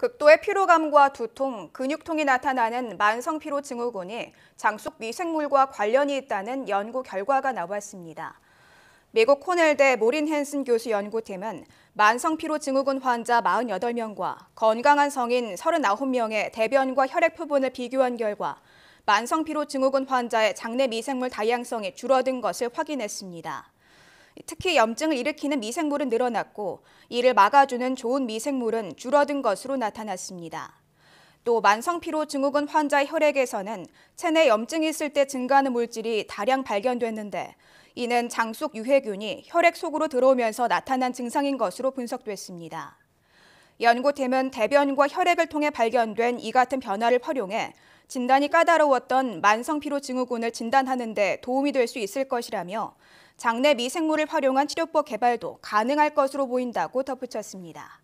극도의 피로감과 두통, 근육통이 나타나는 만성피로 증후군이 장 속 미생물과 관련이 있다는 연구 결과가 나왔습니다. 미국 코넬대 모린 헨슨 교수 연구팀은 만성피로 증후군 환자 48명과 건강한 성인 39명의 대변과 혈액 표본을 비교한 결과 만성피로 증후군 환자의 장내 미생물 다양성이 줄어든 것을 확인했습니다. 특히 염증을 일으키는 미생물은 늘어났고 이를 막아주는 좋은 미생물은 줄어든 것으로 나타났습니다. 또 만성피로 증후군 환자 혈액에서는 체내 염증이 있을 때 증가하는 물질이 다량 발견됐는데 이는 장속 유해균이 혈액 속으로 들어오면서 나타난 증상인 것으로 분석됐습니다. 연구팀은 대변과 혈액을 통해 발견된 이 같은 변화를 활용해 진단이 까다로웠던 만성피로 증후군을 진단하는 데 도움이 될 수 있을 것이라며 장내 미생물을 활용한 치료법 개발도 가능할 것으로 보인다고 덧붙였습니다.